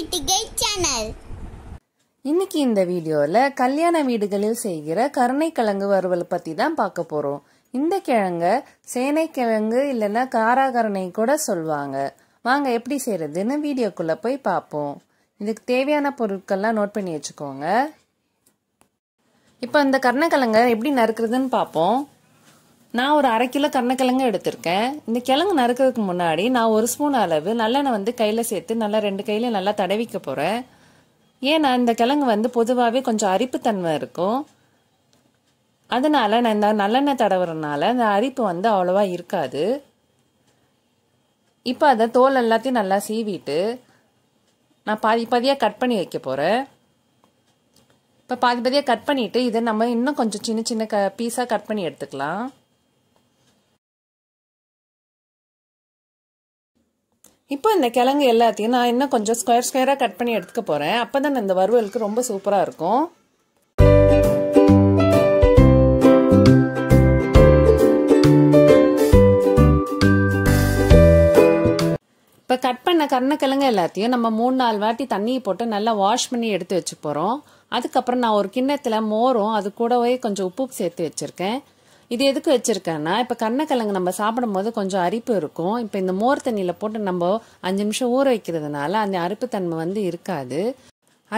சிட்டிகை சேனல் இன்னைக்கு இந்த வீடியோவில் கல்யாண வீடுகளில் செய்கிற கருணை கிழங்கு வறுவல் பற்றி தான் பார்க்க போகிறோம் இந்த கிழங்க கிழங்கு இல்லைன்னா காராகரணை கூட சொல்லுவாங்க வாங்க எப்படி செய்கிறதுன்னு வீடியோக்குள்ளே போய் பார்ப்போம் இதுக்கு தேவையான பொருட்கள்லாம் நோட் பண்ணி வச்சுக்கோங்க இப்போ இந்த கிழங்க எப்படி நறுக்கிறதுன்னு பார்ப்போம் நான் ஒரு அரை கிலோ கண்ணக்கிழங்கு எடுத்திருக்கேன் இந்த கிழங்கு நறுக்கிறதுக்கு முன்னாடி நான் ஒரு ஸ்பூன் அளவு நல்லெண்ணெய் வந்து கையில் சேர்த்து நல்லா ரெண்டு கையிலையும் நல்லா தடவிக்க போகிறேன் ஏன்னா இந்த கிழங்கு வந்து பொதுவாகவே கொஞ்சம் அரிப்புத்தன்மை இருக்கும் அதனால் நான் இந்த நல்லெண்ணெய் தடவுறதுனால இந்த அரிப்பு வந்து அவ்வளோவா இருக்காது இப்போ அதை தோல் எல்லாத்தையும் நல்லா சீவிட்டு நான் பாதி பாதியாக கட் பண்ணி வைக்க போகிறேன் இப்போ பாதி பாதியாக கட் பண்ணிவிட்டு இதை நம்ம இன்னும் கொஞ்சம் சின்ன சின்ன க பீஸாக கட் பண்ணி எடுத்துக்கலாம் இப்போ இந்த கிழங்கு எல்லாத்தையும் நான் இன்னும் கொஞ்சம் ஸ்கொயர் ஸ்கொயராக கட் பண்ணி எடுத்துக்க போகிறேன் அப்போ தான் இந்த வறுவலுக்கு ரொம்ப சூப்பராக இருக்கும் இப்போ கட் பண்ண கருணக்கிழங்கு எல்லாத்தையும் நம்ம மூணு நாலு வாட்டி தண்ணியை போட்டு நல்லா வாஷ் பண்ணி எடுத்து வச்சு போகிறோம் அதுக்கப்புறம் நான் ஒரு கிண்ணத்தில் மோரும் அது கூடவே கொஞ்சம் உப்பு சேர்த்து வச்சுருக்கேன் இது எதுக்கு வச்சுருக்கேன்னா இப்போ கண்ணக்கிழங்கு நம்ம சாப்பிடும் போது கொஞ்சம் அரிப்பு இருக்கும் இப்போ இந்த மோர் தண்ணியில் போட்டு நம்ம அஞ்சு நிமிஷம் ஊற வைக்கிறதுனால அந்த அரிப்பு தன்மை வந்து இருக்காது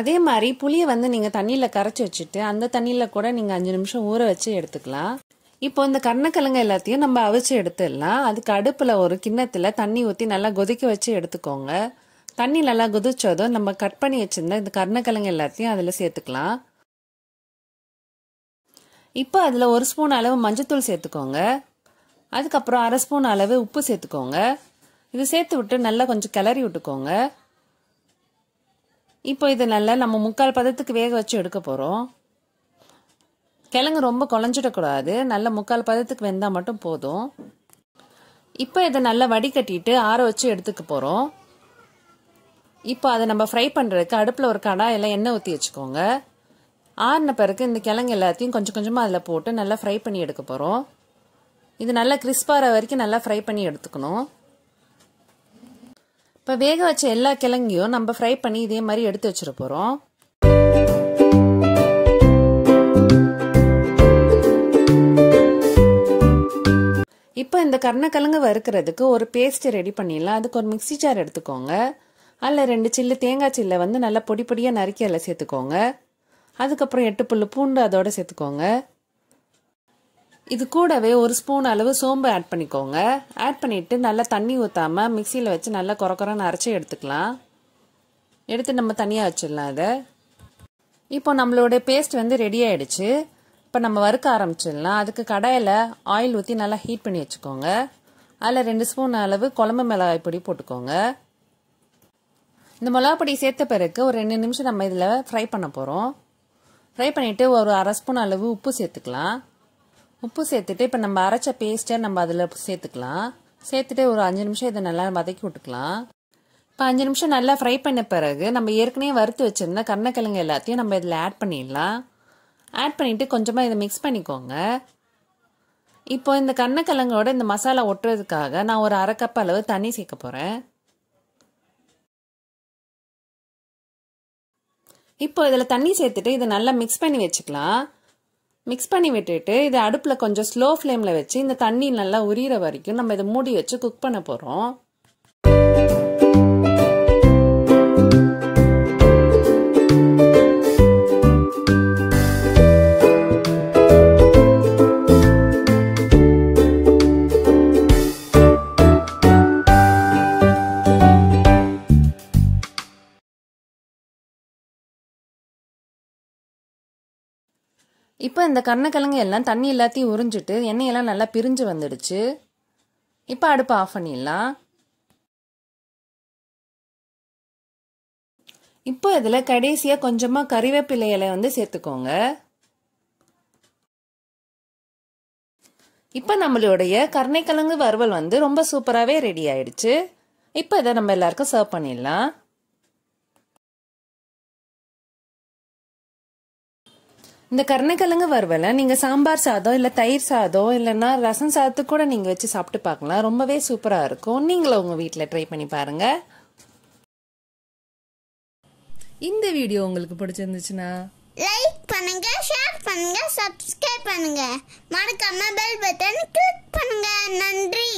அதே மாதிரி புளியை வந்து நீங்கள் தண்ணியில் கரைச்சி வச்சுட்டு அந்த தண்ணியில் கூட நீங்கள் அஞ்சு நிமிஷம் ஊற வச்சு எடுத்துக்கலாம் இப்போ இந்த கர்ணக்கிழங்கு எல்லாத்தையும் நம்ம அவிச்சு எடுத்துடலாம் அதுக்கு அடுப்பில் ஒரு கிண்ணத்தில் தண்ணி ஊற்றி நல்லா கொதிக்க வச்சு எடுத்துக்கோங்க தண்ணி நல்லா குதிச்சதும் நம்ம கட் பண்ணி வச்சுருந்த இந்த கர்ணக்கிழங்கு எல்லாத்தையும் அதில் சேர்த்துக்கலாம் இப்போ அதில் ஒரு ஸ்பூன் அளவு மஞ்சத்தூள் சேர்த்துக்கோங்க அதுக்கப்புறம் அரை ஸ்பூன் அளவு உப்பு சேர்த்துக்கோங்க இது சேர்த்து விட்டு நல்லா கொஞ்சம் கிளறி விட்டுக்கோங்க இப்போ இதை நல்லா நம்ம முக்கால் பதத்துக்கு வேக வச்சு எடுக்க போகிறோம் கிழங்கு ரொம்ப குழஞ்சிடக்கூடாது நல்ல முக்கால் பதத்துக்கு வெந்தால் மட்டும் போதும் இப்போ இதை நல்லா வடிகட்டிட்டு ஆற வச்சு எடுத்துக்க போகிறோம் இப்போ அதை நம்ம ஃப்ரை பண்ணுறதுக்கு அடுப்பில் ஒரு கடாயில் எண்ணெய் ஊற்றி வச்சுக்கோங்க ஆறின பிறகு இந்த கிழங்கு எல்லாத்தையும் கொஞ்சம் கொஞ்சமாக அதில் போட்டு நல்லா ஃப்ரை பண்ணி எடுக்க போகிறோம் இது நல்லா கிறிஸ்பாகிற வரைக்கும் நல்லா ஃப்ரை பண்ணி எடுத்துக்கணும் இப்போ வேக வச்ச எல்லா கிழங்கையும் நம்ம ஃப்ரை பண்ணி இதே மாதிரி எடுத்து வச்சிட போகிறோம் இப்போ இந்த கர்ணக்கிழங்கு வறுக்கிறதுக்கு ஒரு பேஸ்ட் ரெடி பண்ணிடலாம் அதுக்கு ஒரு மிக்சி ஜார் எடுத்துக்கோங்க அதில் ரெண்டு சில்லு தேங்காய் சில்லை வந்து நல்லா பொடி பொடியாக நறுக்கி அதில் சேர்த்துக்கோங்க அதுக்கப்புறம் எட்டு புல்லு பூண்டு அதோட சேர்த்துக்கோங்க இது கூடவே ஒரு ஸ்பூன் அளவு சோம்பு ஆட் பண்ணிக்கோங்க ஆட் பண்ணிவிட்டு நல்லா தண்ணி ஊற்றாமல் மிக்சியில் வச்சு நல்லா குறக்குறன்னு அரைச்சி எடுத்துக்கலாம் எடுத்து நம்ம தனியாக வச்சிடலாம் அதை இப்போ நம்மளோட பேஸ்ட் வந்து ரெடி ஆயிடுச்சு இப்போ நம்ம வறுக்க ஆரம்பிச்சிடலாம் அதுக்கு கடையில் ஆயில் ஊற்றி நல்லா ஹீட் பண்ணி வச்சுக்கோங்க அதில் ரெண்டு ஸ்பூன் அளவு குழம்பு மிளகாய் பொடி போட்டுக்கோங்க இந்த மிளகாப்பொடி பொடி சேர்த்த பிறகு ஒரு ரெண்டு நிமிஷம் நம்ம இதில் ஃப்ரை பண்ண போகிறோம் ஃப்ரை பண்ணிவிட்டு ஒரு அரை ஸ்பூன் அளவு உப்பு சேர்த்துக்கலாம் உப்பு சேர்த்துட்டு இப்போ நம்ம அரைச்ச பேஸ்ட்டை நம்ம அதில் சேர்த்துக்கலாம் சேர்த்துட்டு ஒரு அஞ்சு நிமிஷம் இதை நல்லா வதக்கி விட்டுக்கலாம் இப்போ அஞ்சு நிமிஷம் நல்லா ஃப்ரை பண்ண பிறகு நம்ம ஏற்கனவே வறுத்து வச்சுருந்த கண்ணக்கிழங்கு எல்லாத்தையும் நம்ம இதில் ஆட் பண்ணிடலாம் ஆட் பண்ணிவிட்டு கொஞ்சமாக இதை மிக்ஸ் பண்ணிக்கோங்க இப்போ இந்த கண்ணக்கிழங்கோட இந்த மசாலா ஒட்டுறதுக்காக நான் ஒரு அரை கப் அளவு தண்ணி சேர்க்க போகிறேன் இப்போ இதில் தண்ணி சேர்த்துட்டு இதை நல்லா மிக்ஸ் பண்ணி வச்சுக்கலாம் மிக்ஸ் பண்ணி விட்டுட்டு இதை அடுப்பில் கொஞ்சம் ஸ்லோ ஃப்ளேமில் வச்சு இந்த தண்ணி நல்லா உரிகிற வரைக்கும் நம்ம இதை மூடி வச்சு குக் பண்ண போகிறோம் இப்போ இந்த கர்ணக்கிழங்கு எல்லாம் தண்ணி எல்லாத்தையும் உறிஞ்சிட்டு எண்ணெயெல்லாம் நல்லா பிரிஞ்சு வந்துடுச்சு இப்போ அடுப்பை ஆஃப் பண்ணிடலாம் இப்போ இதில் கடைசியாக கொஞ்சமாக கறிவேப்பிலை இலை வந்து சேர்த்துக்கோங்க இப்போ நம்மளுடைய கருணைக்கிழங்கு வறுவல் வந்து ரொம்ப சூப்பராகவே ரெடி ஆயிடுச்சு இப்போ இதை நம்ம எல்லாருக்கும் சர்வ் பண்ணிடலாம் இந்த கருணைக்கிழங்கு வறுவல நீங்கள் சாம்பார் சாதம் இல்லை தயிர் சாதம் இல்லைன்னா ரசம் சாதத்துக்கு கூட நீங்கள் வச்சு சாப்பிட்டு பார்க்கலாம் ரொம்பவே சூப்பராக இருக்கும் நீங்களும் உங்கள் வீட்டில் ட்ரை பண்ணி பாருங்கள் இந்த வீடியோ உங்களுக்கு பிடிச்சிருந்துச்சுன்னா லைக் பண்ணுங்க ஷேர் பண்ணுங்க சப்ஸ்கிரைப் பண்ணுங்க மறக்காம பெல் பட்டன் கிளிக் பண்ணுங்க நன்றி